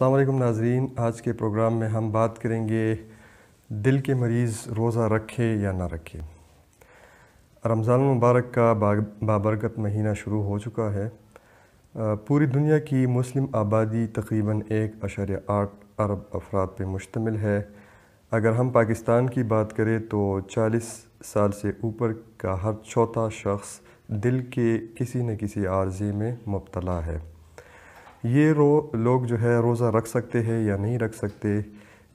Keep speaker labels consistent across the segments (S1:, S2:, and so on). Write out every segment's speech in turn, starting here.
S1: अल्लाम नाजरीन आज के प्रोग्राम में हम बात करेंगे दिल के मरीज़ रोज़ा रखे या ना रखे रमज़ान मुबारक का बाबरकत महीना शुरू हो चुका है पूरी दुनिया की मुस्लिम आबादी तकरीबन एक अशर आठ अरब अफराद पर मुश्तमिल है अगर हम पाकिस्तान की बात करें तो चालीस साल से ऊपर का हर चौथा शख्स दिल के किसी न किसी आर्जी में मुबतला है ये रो लोग जो है रोज़ा रख सकते हैं या नहीं रख सकते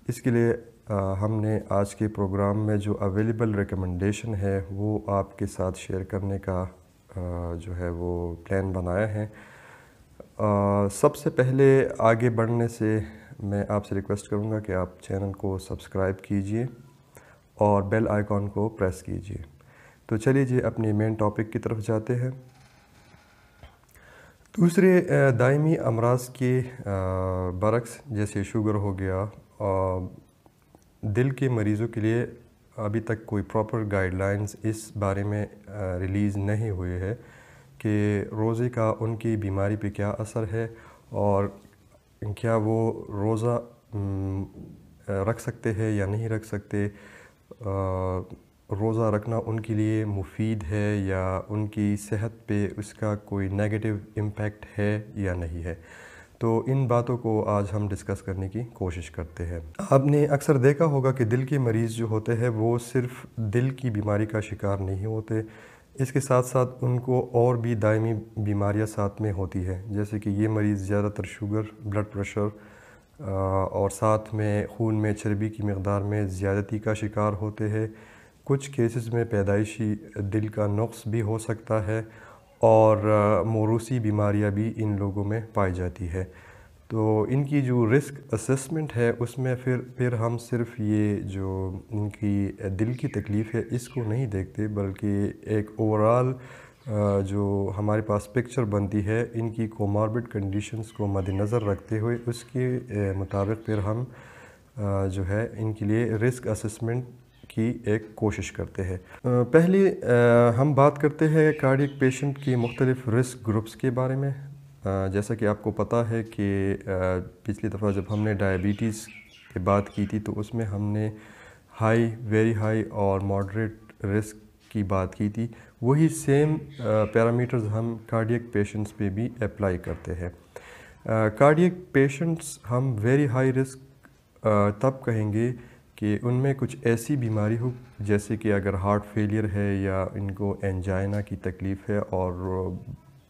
S1: इसके लिए आ, हमने आज के प्रोग्राम में जो अवेलेबल रिकमेंडेशन है वो आपके साथ शेयर करने का आ, जो है वो प्लान बनाया है आ, सबसे पहले आगे बढ़ने से मैं आपसे रिक्वेस्ट करूंगा कि आप चैनल को सब्सक्राइब कीजिए और बेल आइकॉन को प्रेस कीजिए तो चलिए जी अपने मेन टॉपिक की तरफ जाते हैं दूसरे दायमी अमराज के बरक्स जैसे शुगर हो गया दिल के मरीज़ों के लिए अभी तक कोई प्रॉपर गाइडलाइंस इस बारे में रिलीज़ नहीं हुए है कि रोज़े का उनकी बीमारी पे क्या असर है और क्या वो रोज़ा रख सकते हैं या नहीं रख सकते रोज़ा रखना उनके लिए मुफीद है या उनकी सेहत पे उसका कोई नेगेटिव इम्पेक्ट है या नहीं है तो इन बातों को आज हम डिस्कस करने की कोशिश करते हैं आपने अक्सर देखा होगा कि दिल के मरीज़ जो होते हैं वो सिर्फ दिल की बीमारी का शिकार नहीं होते इसके साथ साथ उनको और भी दायमी बीमारियां साथ में होती है जैसे कि ये मरीज़ ज़्यादातर शुगर ब्लड प्रेशर और साथ में खून में चर्बी की मकदार में ज़्यादती का शिकार होते हैं कुछ केसेस में पैदाइशी दिल का नुस भी हो सकता है और मोरूसी बीमारियां भी इन लोगों में पाई जाती है तो इनकी जो रिस्क असेसमेंट है उसमें फिर फिर हम सिर्फ ये जो इनकी दिल की तकलीफ़ है इसको नहीं देखते बल्कि एक ओवरऑल जो हमारे पास पिक्चर बनती है इनकी कोमार्बिड कंडीशंस को मद्नज़र रखते हुए उसके मुताबिक फिर हम जो है इनके लिए रिस्क असेसमेंट की एक कोशिश करते हैं पहले हम बात करते हैं कार्डियक पेशेंट की मुख्तलिफ़ रिस्क ग्रुप्स के बारे में जैसा कि आपको पता है कि पिछली दफ़ा जब हमने डायबिटीज़ की बात की थी तो उसमें हमने हाई वेरी हाई और मॉडरेट रिस्क की बात की थी वही सेम पैरामीटर्स हम कार्डियक पेशेंट्स पे भी अप्लाई करते हैं कार्डियक पेशेंट्स हम वेरी हाई रिस्क तब कहेंगे कि उनमें कुछ ऐसी बीमारी हो जैसे कि अगर हार्ट फेलियर है या इनको एंजाइना की तकलीफ़ है और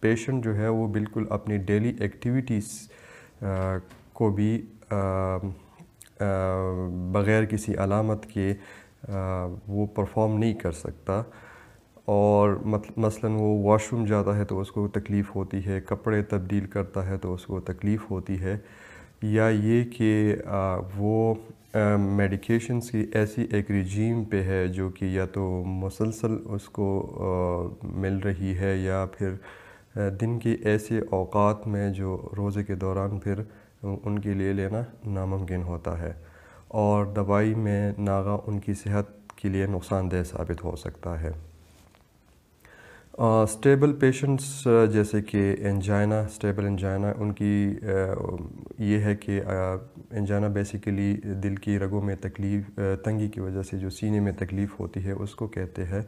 S1: पेशेंट जो है वो बिल्कुल अपनी डेली एक्टिविटीज़ को भी बग़ैर किसी अलामत के वो परफॉर्म नहीं कर सकता और मसलन वो वॉशरूम जाता है तो उसको तकलीफ़ होती है कपड़े तब्दील करता है तो उसको तकलीफ़ होती है या ये कि वो मेडिकेशंस की ऐसी एक रिजीम पे है जो कि या तो मुसलसल उसको आ, मिल रही है या फिर दिन के ऐसे अवात में जो रोज़े के दौरान फिर उनके लिए लेना नामुमकिन होता है और दवाई में नागा उनकी सेहत के लिए नुकसानदेह साबित हो सकता है स्टेबल पेशेंट्स जैसे कि एंजाइना स्टेबल एंजाइना उनकी uh, ये है कि एंजाइना बेसिकली दिल की रगों में तकलीफ तंगी की वजह से जो सीने में तकलीफ़ होती है उसको कहते हैं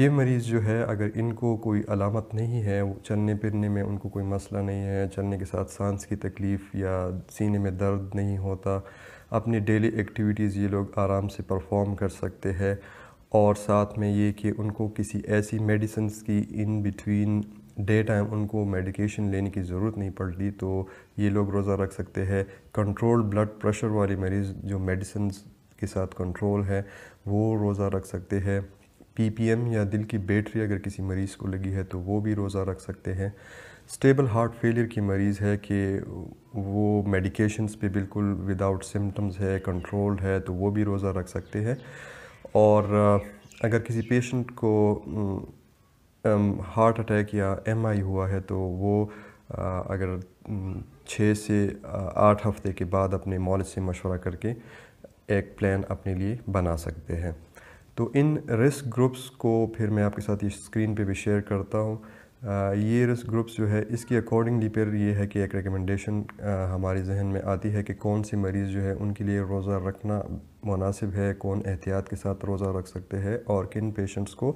S1: ये मरीज़ जो है अगर इनको कोई अलामत नहीं है चलने फिरने में उनको कोई मसला नहीं है चलने के साथ सांस की तकलीफ़ या सीने में दर्द नहीं होता अपनी डेली एक्टिविटीज़ ये लोग आराम से परफॉर्म कर सकते हैं और साथ में ये कि उनको किसी ऐसी मेडिसिन की इन बिटवीन डे टाइम उनको मेडिकेशन लेने की ज़रूरत नहीं पड़ती तो ये लोग रोज़ा रख सकते हैं कंट्रोल ब्लड प्रेशर वाले मरीज़ जो मेडिसिन के साथ कंट्रोल है वो रोज़ा रख सकते हैं पीपीएम या दिल की बैटरी अगर किसी मरीज़ को लगी है तो वो भी रोज़ा रख सकते हैं स्टेबल हार्ट फेलियर की मरीज़ है कि वो मेडिकेशंस पे बिल्कुल विदाउट सिम्टम्स है कंट्रोल्ड है तो वो भी रोज़ा रख सकते हैं और अगर किसी पेशेंट को हार्ट अटैक या एम हुआ है तो वो अगर छः से आठ हफ्ते के बाद अपने मॉल से मशवरा करके एक प्लान अपने लिए बना सकते हैं तो इन रिस्क ग्रुप्स को फिर मैं आपके साथ इस स्क्रीन पे भी शेयर करता हूँ ये रिस्क ग्रुप्स जो है इसके अकॉर्डिंगली फिर ये है कि एक रिकमेंडेशन हमारे जहन में आती है कि कौन से मरीज़ जो है उनके लिए रोज़ा रखना मुनासिब है कौन एहतियात के साथ रोज़ा रख सकते हैं और किन पेशेंट्स को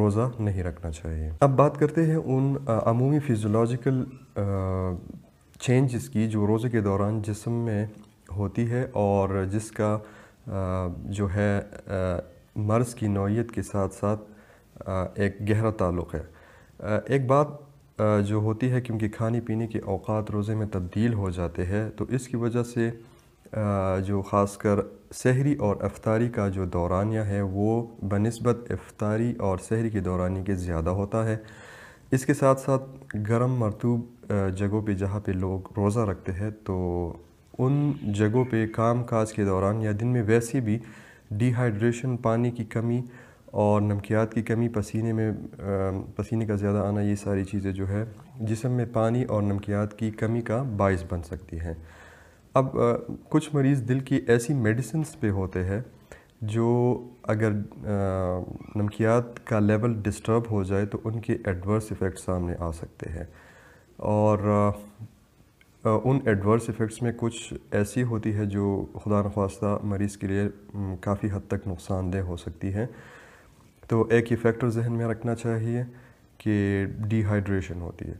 S1: रोज़ा नहीं रखना चाहिए अब बात करते हैं उन अमूमी फिजोलॉजिकल चेंजेस की जो रोज़े के दौरान जिसम में होती है और जिसका आ, जो है मर्ज़ की नौीयत के साथ साथ आ, एक गहरा ताल्लुक़ है आ, एक बात जो होती है क्योंकि खाने पीने के अवकात रोज़े में तब्दील हो जाते हैं तो इसकी वजह से जो ख़ासकर शहरी और अफ्तारी का जो दौरानिया है वो बनस्बत अफ्तारी और शहरी के दौरानी के ज़्यादा होता है इसके साथ साथ गर्म मरतूब जगहों पे जहाँ पे लोग रोज़ा रखते हैं तो उन जगहों पे काम काज के दौरान या दिन में वैसे भी डिहाइड्रेशन पानी की कमी और नमकियात की कमी पसीने में पसीने का ज़्यादा आना ये सारी चीज़ें जो है जिसम में पानी और नमकियात की कमी का बायस बन सकती हैं अब कुछ मरीज़ दिल की ऐसी मेडिसिन पे होते हैं जो अगर नमकियात का लेवल डिस्टर्ब हो जाए तो उनके एडवर्स इफ़ेक्ट सामने आ सकते हैं और उन एडवर्स इफ़ेक्ट्स में कुछ ऐसी होती है जो खुदा नखास्ता मरीज़ के लिए काफ़ी हद तक नुकसानदेह हो सकती है तो एक ही फैक्टर जहन में रखना चाहिए कि डिहाइड्रेशन होती है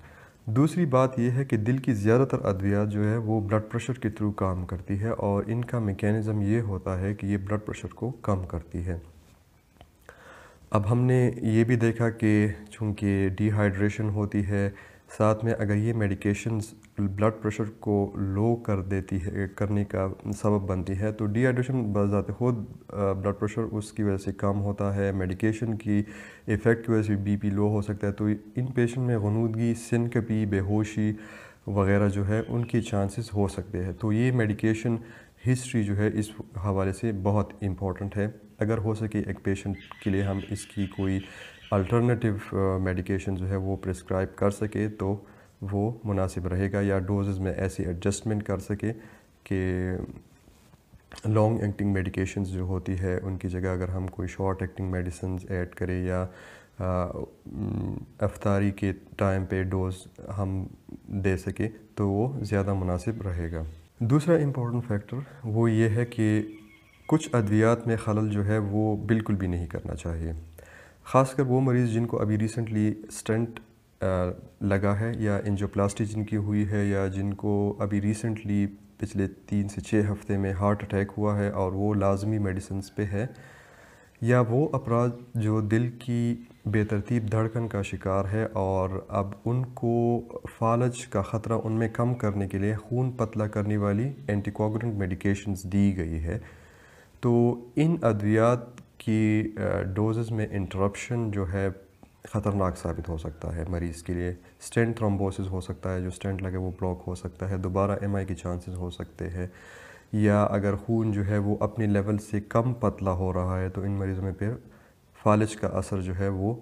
S1: दूसरी बात यह है कि दिल की ज़्यादातर अद्वियात जो है वो ब्लड प्रेशर के थ्रू काम करती है और इनका मेकेनिज़म ये होता है कि ये ब्लड प्रेशर को कम करती है अब हमने ये भी देखा कि चूँकि डिहाइड्रेशन होती है साथ में अगर ये मेडिकेशंस ब्लड प्रेशर को लो कर देती है करने का सबब बनती है तो डिहाइड्रेशन बजात खुद ब्लड प्रेशर उसकी वजह से कम होता है मेडिकेशन की इफ़ेक्ट की वजह से बीपी लो हो सकता है तो इन पेशेंट में गनूदगी सिनकपी बेहोशी वगैरह जो है उनके चांसेस हो सकते हैं तो ये मेडिकेशन हिस्ट्री जो है इस हवाले से बहुत इम्पॉर्टेंट है अगर हो सके एक पेशेंट के लिए हम इसकी कोई अल्टरनेटिव मेडिकेशन uh, जो है वो प्रिस्क्राइब कर सके तो वो मुनासिब रहेगा या डोजेज में ऐसी एडजस्टमेंट कर सके कि लॉन्ग एक्टिंग मेडिकेशन जो होती है उनकी जगह अगर हम कोई शॉर्ट एक्टिंग मेडिसिन ऐड करें या uh, अफतारी के टाइम पे डोज हम दे सके तो वो ज़्यादा मुनासिब रहेगा दूसरा इम्पोर्टेंट फैक्टर वो ये है कि कुछ अद्वियात में खलल जो है वो बिल्कुल भी नहीं करना चाहिए ख़ासकर वो मरीज़ जिनको अभी रिसेंटली स्टेंट लगा है या इंजोप्लास्टी जिनकी हुई है या जिनको अभी रिसेंटली पिछले तीन से छः हफ्ते में हार्ट अटैक हुआ है और वो लाजमी मेडिसन्स पे है या वो अपराध जो दिल की बेतरतीब धड़कन का शिकार है और अब उनको फालज का ख़तरा उनमें कम करने के लिए खून पतला करने वाली एंटीकोगुलेंट मेडिकेशंस दी गई है तो इन अद्वियात कि डोजेज़ में इंटरप्शन जो है ख़तरनाक साबित हो सकता है मरीज़ के लिए स्टेंट थ्रोम्बोसिस हो सकता है जो स्टेंट लगे वो ब्लॉक हो सकता है दोबारा एमआई के चांसेस हो सकते हैं या अगर खून जो है वो अपने लेवल से कम पतला हो रहा है तो इन मरीज़ों में फिर फालिज का असर जो है वो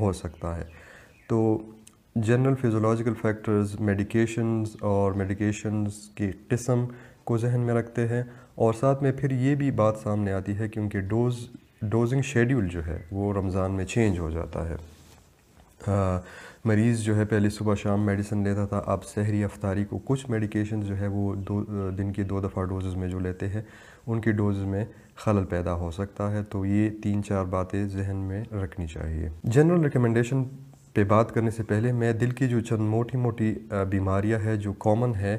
S1: हो सकता है तो जनरल फिजोलॉजिकल फैक्टर्स मेडिकेशंस और मेडिकेशंस की किस्म को जहन में रखते हैं और साथ में फिर ये भी बात सामने आती है कि उनके डोज़ डोजिंग शेड्यूल जो है वो रमज़ान में चेंज हो जाता है मरीज़ जो है पहले सुबह शाम मेडिसिन लेता था अब शहरी अफ्तारी को कुछ मेडिकेशन जो है वो दो दिन की दो दफ़ा डोजेज़ में जो लेते हैं उनकी डोज में खलल पैदा हो सकता है तो ये तीन चार बातें जहन में रखनी चाहिए जनरल रिकमेंडेशन पे बात करने से पहले मैं दिल की जो चंद मोटी मोटी बीमारियां हैं जो कॉमन है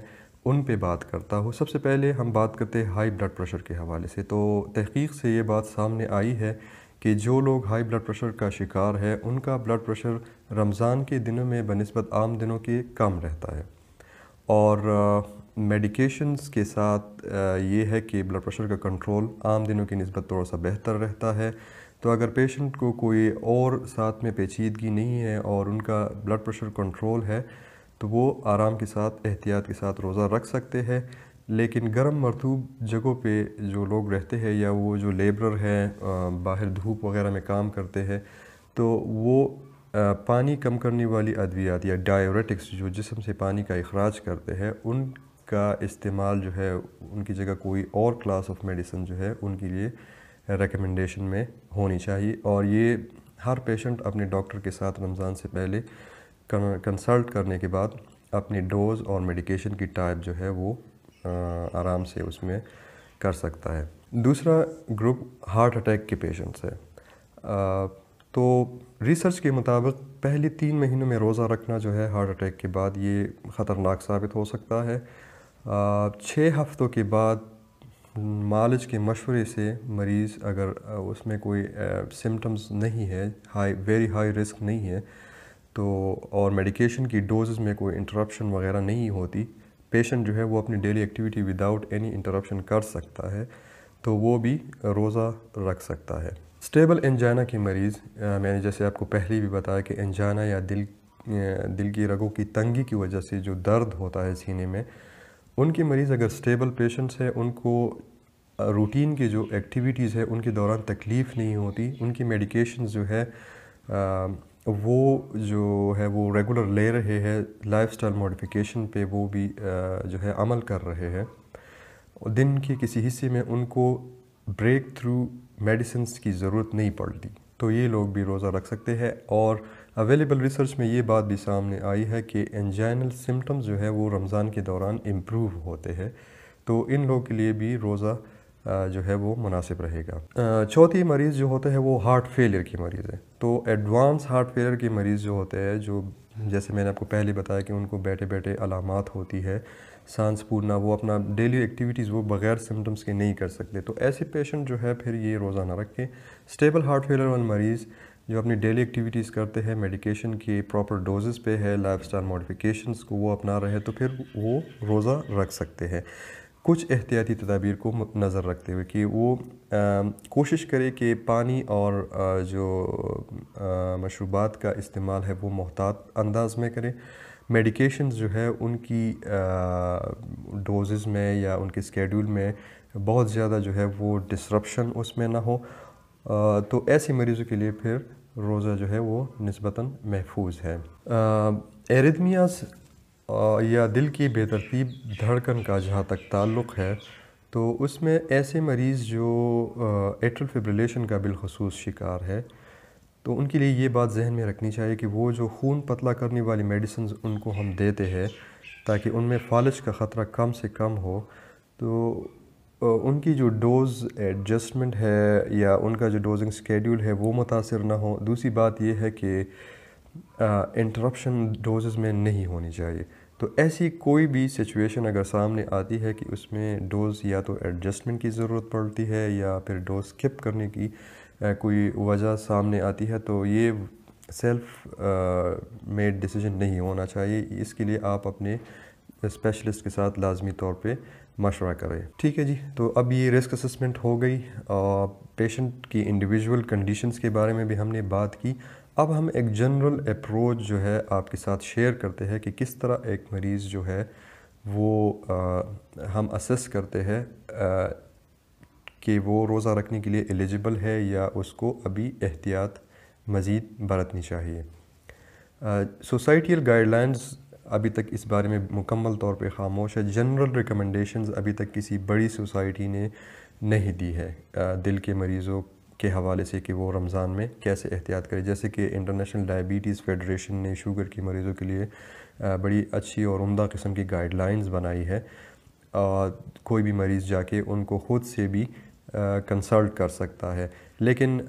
S1: उन पे बात करता हूँ सबसे पहले हम बात करते हैं हाई ब्लड प्रेशर के हवाले से तो तहकीक से ये बात सामने आई है कि जो लोग हाई ब्लड प्रेशर का शिकार है उनका ब्लड प्रेशर रमज़ान के दिनों में बनस्बत आम दिनों के कम रहता है और मेडिकेशंस के साथ ये है कि ब्लड प्रेशर का कंट्रोल आम दिनों की नस्बत थोड़ा सा बेहतर रहता है तो अगर पेशेंट को कोई और साथ में पेचीदगी नहीं है और उनका ब्लड प्रेशर कंट्रोल है तो वो आराम के साथ एहतियात के साथ रोज़ा रख सकते हैं लेकिन गर्म मरतूब जगहों पे जो लोग रहते हैं या वो जो लेबरर हैं बाहर धूप वगैरह में काम करते हैं तो वो पानी कम करने वाली अद्वियात या डायोरेटिक्स जो जिसम से पानी का अखराज करते हैं उनका इस्तेमाल जो है उनकी जगह कोई और क्लास ऑफ मेडिसिन जो है उनके लिए रिकमेंडेशन में होनी चाहिए और ये हर पेशेंट अपने डॉक्टर के साथ रमज़ान से पहले कंसल्ट करने के बाद अपनी डोज़ और मेडिकेशन की टाइप जो है वो आराम से उसमें कर सकता है दूसरा ग्रुप हार्ट अटैक के पेशेंट्स है तो रिसर्च के मुताबिक पहले तीन महीनों में रोज़ा रखना जो है हार्ट अटैक के बाद ये ख़तरनाक साबित हो सकता है छः हफ्तों के बाद मालिज के मशवरे से मरीज़ अगर उसमें कोई सिम्टम्स नहीं है हाई वेरी हाई रिस्क नहीं है तो और मेडिकेशन की डोजेस में कोई इंटरप्शन वगैरह नहीं होती पेशेंट जो है वो अपनी daily activity without any interruption कर सकता है तो वो भी रोज़ा रख सकता है स्टेबल एंजाना के मरीज़ मैंने जैसे आपको पहले भी बताया कि एंजाना या दिल दिल की रगों की तंगी की वजह से जो दर्द होता है सीने में उनके मरीज़ अगर स्टेबल पेशेंट्स हैं उनको रूटीन की जो एक्टिविटीज़ है उनके दौरान तकलीफ़ नहीं होती उनकी मेडिकेशन जो है आ, वो जो है वो रेगुलर ले रहे हैं लाइफस्टाइल मॉडिफिकेशन पे वो भी जो है अमल कर रहे हैं दिन के किसी हिस्से में उनको ब्रेक थ्रू मेडिसिन की ज़रूरत नहीं पड़ती तो ये लोग भी रोज़ा रख सकते हैं और अवेलेबल रिसर्च में ये बात भी सामने आई है कि एंजाइनल सिम्टम्स जो है वो रमज़ान के दौरान इम्प्रूव होते हैं तो इन लोगों के लिए भी रोज़ा जो है वो मुनासिब रहेगा चौथी मरीज़ जो होते हैं वो हार्ट फेलियर की मरीज़ है तो एडवांस हार्ट फेलियर की मरीज़ जो होते हैं जो जैसे मैंने आपको पहले बताया कि उनको बैठे बैठे अलामत होती है सांस पूरना वो अपना डेली एक्टिविटीज़ वो बग़ैर सिम्टम्स के नहीं कर सकते तो ऐसे पेशेंट जो है फिर ये रोज़ाना रखें स्टेबल हार्ट फेलियर वाले मरीज़ जो अपनी डेली एक्टिविटीज़ करते हैं मेडिकेशन के प्रॉपर डोजेस पे है लाइफ स्टाइल को वो अपना रहे तो फिर वो रोज़ा रख सकते हैं कुछ एहतियाती तदाबीर को नज़र रखते हुए कि वो कोशिश करे कि पानी और आ, जो मशरूबात का इस्तेमाल है वो मोहतात अंदाज में करें मेडिकेशन जो है उनकी डोजेज़ में या उनके स्केड्यूल में बहुत ज़्यादा जो है वो डिसरप्शन उसमें ना हो आ, तो ऐसे मरीज़ों के लिए फिर रोज़ा जो है वो नस्बता महफूज है एरिदमियाज़ या दिल की बेतरतीब धड़कन का जहाँ तक ताल्लुक़ है तो उसमें ऐसे मरीज़ जो एट्रल फिब्रिलेशन का बिलखसूस शिकार है तो उनके लिए ये बात जहन में रखनी चाहिए कि वो जो खून पतला करने वाली मेडिसिन उनको हम देते हैं ताकि उनमें फालिश का ख़तरा कम से कम हो तो उनकी जो डोज़ एडजस्टमेंट है या उनका जो डोजिंग स्केड्यूल है वो मुतासर ना हो दूसरी बात यह है कि इंटरप्शन डोजेज़ में नहीं होनी चाहिए तो ऐसी कोई भी सिचुएशन अगर सामने आती है कि उसमें डोज़ या तो एडजस्टमेंट की ज़रूरत पड़ती है या फिर डोज स्किप करने की आ, कोई वजह सामने आती है तो ये सेल्फ मेड डिसीजन नहीं होना चाहिए इसके लिए आप अपने स्पेशलिस्ट के साथ लाजमी तौर पे मशवरा करें ठीक है जी तो अब ये रिस्क असेसमेंट हो गई और पेशेंट की इंडिविजुअल कंडीशंस के बारे में भी हमने बात की अब हम एक जनरल अप्रोच जो है आपके साथ शेयर करते हैं कि किस तरह एक मरीज़ जो है वो आ, हम असेस करते हैं कि वो रोज़ा रखने के लिए एलिजिबल है या उसको अभी एहतियात मज़ीद बरतनी चाहिए सोसाइटियल गाइडलाइंस अभी तक इस बारे में मुकम्मल तौर पे खामोश है जनरल रिकमेंडेशंस अभी तक किसी बड़ी सोसाइटी ने नहीं दी है दिल के मरीज़ों के हवाले से कि वो रमज़ान में कैसे एहतियात करें जैसे कि इंटरनेशनल डायबिटीज़ फेडरेशन ने शुगर की मरीज़ों के लिए बड़ी अच्छी और उमदा किस्म की गाइडलाइंस बनाई है कोई भी मरीज़ जाके उनको ख़ुद से भी कंसल्ट कर सकता है लेकिन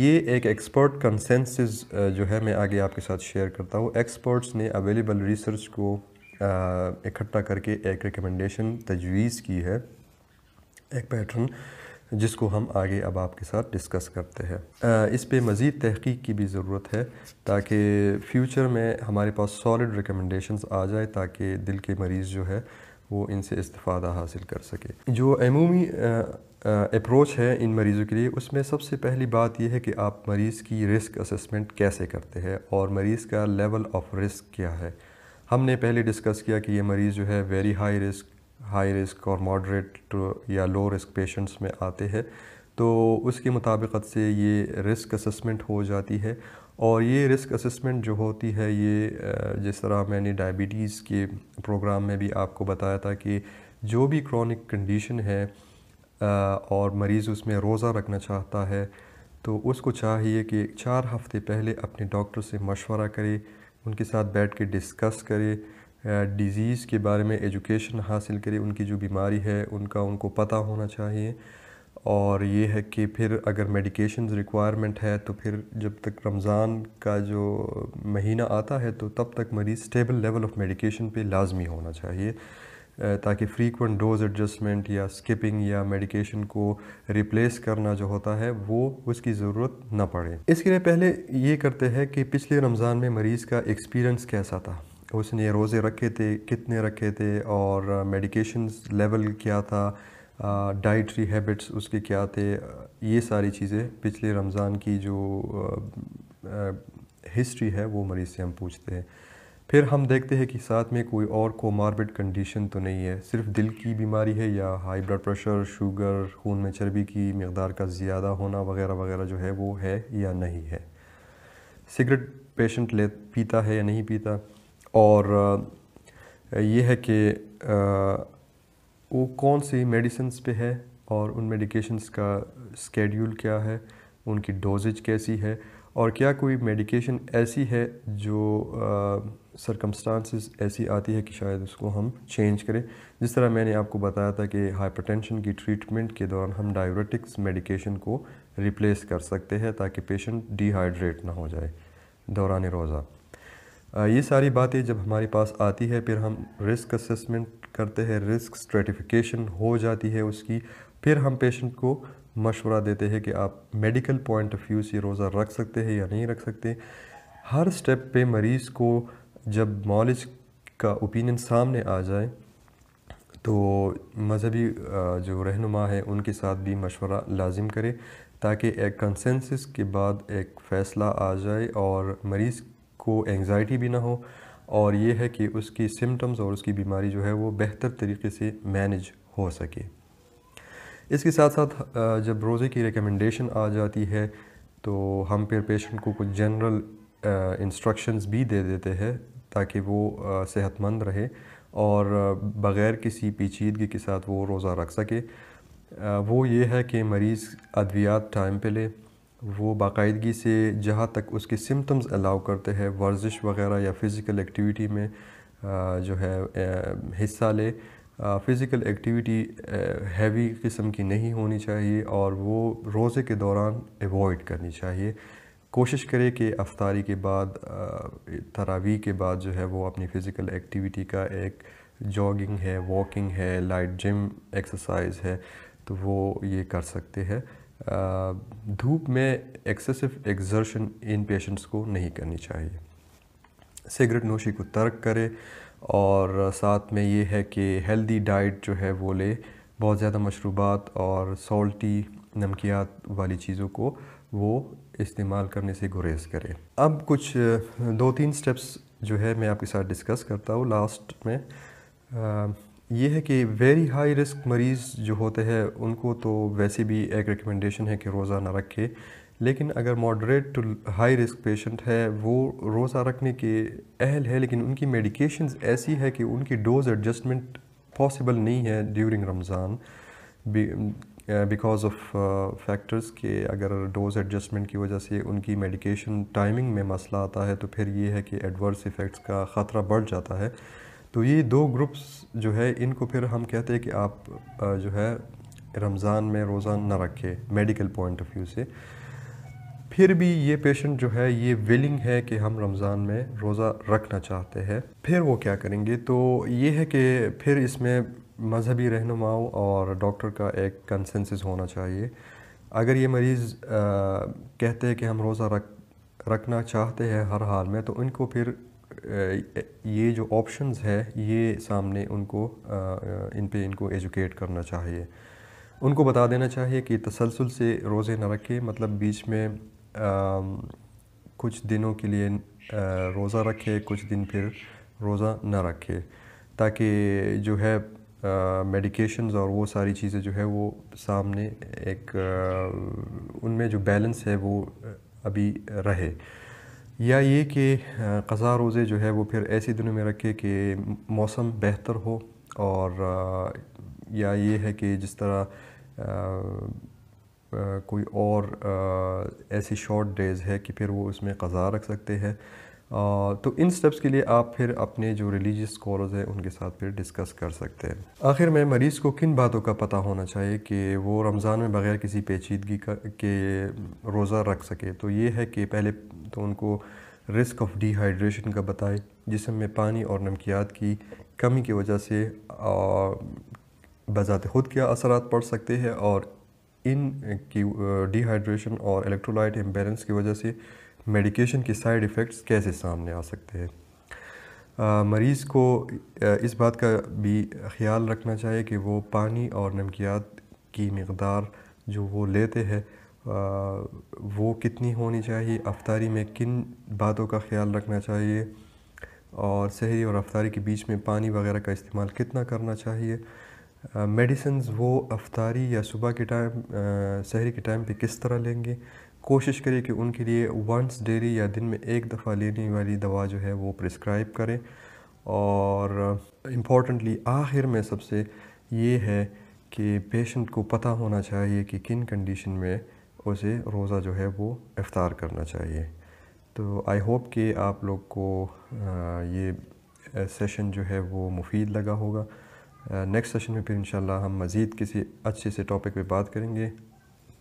S1: ये एक एक्सपर्ट कंसेंसस जो है मैं आगे आपके साथ शेयर करता हूँ एक्सपर्ट्स ने अवेलेबल रिसर्च को इकट्ठा करके एक रिकमेंडेशन तजवीज़ की है एक पैटर्न जिसको हम आगे अब आपके साथ डिस्कस करते हैं इस पर मज़ीद तहकीक की भी ज़रूरत है ताकि फ्यूचर में हमारे पास सॉलिड रिकमेंडेशंस आ जाए ताकि दिल के मरीज़ जो है वो इनसे इस्ता हासिल कर सके जो अमूमी अप्रोच है इन मरीज़ों के लिए उसमें सबसे पहली बात यह है कि आप मरीज़ की रिस्क असेसमेंट कैसे करते हैं और मरीज़ का लेवल ऑफ़ रिस्क क्या है हमने पहले डिस्कस किया कि ये मरीज़ जो है very high risk high risk और मॉडरेट या लो रिस्क पेशेंट्स में आते हैं तो उसके मुताबिकत से ये रिस्क असेसमेंट हो जाती है और ये रिस्क असेसमेंट जो होती है ये जिस तरह मैंने डायबिटीज़ के प्रोग्राम में भी आपको बताया था कि जो भी क्रॉनिक कंडीशन है और मरीज़ उसमें रोज़ा रखना चाहता है तो उसको चाहिए कि चार हफ़्ते पहले अपने डॉक्टर से मशवरा करे उनके साथ बैठ के डिस्कस करे डिज़ीज़ के बारे में एजुकेशन हासिल करें उनकी जो बीमारी है उनका उनको पता होना चाहिए और ये है कि फिर अगर मेडिकेशन रिक्वायरमेंट है तो फिर जब तक रमज़ान का जो महीना आता है तो तब तक मरीज़ स्टेबल लेवल ऑफ़ मेडिकेशन पे लाजमी होना चाहिए ताकि फ्रीक्वेंट डोज एडजस्टमेंट या स्किपिंग या मेडिकेशन को रिप्लेस करना जो होता है वो उसकी ज़रूरत ना पड़े इसके लिए पहले ये करते हैं कि पिछले रमज़ान में मरीज़ का एक्सपीरियंस कैसा था उसने रोज़े रखे थे कितने रखे थे और मेडिकेशन लेवल क्या था डाइटरी हैबिट्स उसके क्या थे ये सारी चीज़ें पिछले रमज़ान की जो हिस्ट्री है वो मरीज़ से हम पूछते हैं फिर हम देखते हैं कि साथ में कोई और मारबिट कंडीशन तो नहीं है सिर्फ दिल की बीमारी है या हाई ब्लड प्रेशर शुगर खून में चर्बी की मकदार का ज़्यादा होना वगैरह वगैरह जो है वो है या नहीं है सिगरेट पेशेंट ले पीता है या नहीं पीता और ये है कि वो कौन सी मेडिसन्स पे है और उन मेडिकेशंस का स्केड्यूल क्या है उनकी डोजेज कैसी है और क्या कोई मेडिकेशन ऐसी है जो सरकमस्टांसिस ऐसी आती है कि शायद उसको हम चेंज करें जिस तरह मैंने आपको बताया था कि हाइपरटेंशन की ट्रीटमेंट के दौरान हम डायबिटिक्स मेडिकेशन को रिप्लेस कर सकते हैं ताकि पेशेंट डिहाइड्रेट ना हो जाए दौरान रोज़ा ये सारी बातें जब हमारे पास आती है फिर हम रिस्क असेसमेंट करते हैं रिस्क स्ट्रेटिफिकेशन हो जाती है उसकी फिर हम पेशेंट को मशवरा देते हैं कि आप मेडिकल पॉइंट ऑफ व्यू से रोज़ा रख सकते हैं या नहीं रख सकते हर स्टेप पे मरीज़ को जब नॉलेज का ओपिनियन सामने आ जाए तो मजहबी जो रहनुमा है उनके साथ भी मशवरा लाजिम करें ताकि एक कंसेंसस के बाद एक फ़ैसला आ जाए और मरीज़ को एंगजाइटी भी ना हो और ये है कि उसकी सिम्टम्स और उसकी बीमारी जो है वो बेहतर तरीके से मैनेज हो सके इसके साथ साथ जब रोज़े की रिकमेंडेशन आ जाती है तो हम फिर पेशेंट को कुछ जनरल इंस्ट्रक्शंस भी दे देते हैं ताकि वो सेहतमंद रहे और बग़ैर किसी पेचीदगी के साथ वो रोज़ा रख सके वो ये है कि मरीज़ अद्वियात टाइम पे ले वो बाकायदगी से जहाँ तक उसके सिम्टम्स अलाउ करते हैं वर्जिश वगैरह या फ़िज़िकल एक्टिविटी में जो है हिस्सा ले फ़िज़िकल एक्टिविटी हैवी किस्म की नहीं होनी चाहिए और वो रोज़े के दौरान एवॉड करनी चाहिए कोशिश करें कि अफ्तारी के बाद तरावी के बाद जो है वो अपनी फ़िज़िकल एक्टिविटी का एक जॉगिंग है वॉकिंग है लाइट जिम एक्सरसाइज है तो वो ये कर सकते हैं धूप में एक्सेसिव एक्जर्शन इन पेशेंट्स को नहीं करनी चाहिए सिगरेट नोशी को तर्क करें और साथ में ये है कि हेल्दी डाइट जो है वो ले बहुत ज़्यादा मशरूबात और सॉल्टी नमकियात वाली चीज़ों को वो इस्तेमाल करने से गुरेज करें अब कुछ दो तीन स्टेप्स जो है मैं आपके साथ डिस्कस करता हूँ लास्ट में ये है कि वेरी हाई रिस्क मरीज़ जो होते हैं उनको तो वैसे भी एक रिकमेंडेशन है कि रोज़ा ना रखे लेकिन अगर moderate to high risk patient है वो रोज़ा रखने के अहल है लेकिन उनकी मेडिकेशंस ऐसी है कि उनकी डोज एडजस्टमेंट पॉसिबल नहीं है during Ramzan because of factors के अगर डोज एडजस्टमेंट की वजह से उनकी मेडिकेशन टाइमिंग में मसला आता है तो फिर ये है कि एडवर्स इफ़ेक्ट्स का ख़तरा बढ़ जाता है तो ये दो ग्रुप्स जो है इनको फिर हम कहते हैं कि आप जो है रमज़ान में रोज़ा न रखें मेडिकल पॉइंट ऑफ व्यू से फिर भी ये पेशेंट जो है ये विलिंग है कि हम रमज़ान में रोज़ा रखना चाहते हैं फिर वो क्या करेंगे तो ये है कि फिर इसमें मजहबी रहनुमाओं और डॉक्टर का एक कंसेंसस होना चाहिए अगर ये मरीज़ कहते हैं कि हम रोज़ा रख रखना चाहते हैं हर हाल में तो इनको फिर ये जो ऑप्शंस है ये सामने उनको इन पे इनको एजुकेट करना चाहिए उनको बता देना चाहिए कि तसलसल से रोज़े न रखें मतलब बीच में कुछ दिनों के लिए रोज़ा रखे कुछ दिन फिर रोज़ा न रखे ताकि जो है मेडिकेशंस और वो सारी चीज़ें जो है वो सामने एक उनमें जो बैलेंस है वो अभी रहे या ये कि क़ज़ा रोज़े जो है वो फिर ऐसे दिनों में रखे कि मौसम बेहतर हो और या ये है कि जिस तरह कोई और ऐसी शॉर्ट डेज़ है कि फिर वो उसमें क़ज़ा रख सकते हैं तो इन स्टेप्स के लिए आप फिर अपने जो रिलीजियस स्कॉलर्स हैं उनके साथ फिर डिस्कस कर सकते हैं आखिर में मरीज़ को किन बातों का पता होना चाहिए कि वो रमज़ान में बग़ैर किसी पेचीदगी के रोज़ा रख सके तो ये है कि पहले तो उनको रिस्क ऑफ डिहाइड्रेशन का बताएं जिसम में पानी और नमकियात की कमी की वजह से बज़ात खुद क्या असर पड़ सकते हैं और इन की डिहाइड्रेशन और इलेक्ट्रोलाइट इम्बेलेंस की वजह से मेडिकेशन के साइड इफ़ेक्ट्स कैसे सामने आ सकते हैं मरीज़ को इस बात का भी ख्याल रखना चाहिए कि वो पानी और नमकियात की मकदार जो वो लेते हैं वो कितनी होनी चाहिए अफ्तारी में किन बातों का ख्याल रखना चाहिए और शहरी और अफ्तारी के बीच में पानी वगैरह का इस्तेमाल कितना करना चाहिए मेडिसन्स वो अफ्तारी या सुबह के टाइम शहरी के टाइम पे किस तरह लेंगे कोशिश करें कि उनके लिए वंस डेली या दिन में एक दफ़ा लेने वाली दवा जो है वो प्रिस्क्राइब करें और इम्पॉर्टेंटली आखिर में सबसे ये है कि पेशेंट को पता होना चाहिए कि किन कंडीशन में उसे रोज़ा जो है वो इफ़ार करना चाहिए तो आई होप कि आप लोग को ये सेशन जो है वो मुफीद लगा होगा नेक्स्ट सेशन में फिर इंशाल्लाह हम मज़ीद किसी अच्छे से टॉपिक पे बात करेंगे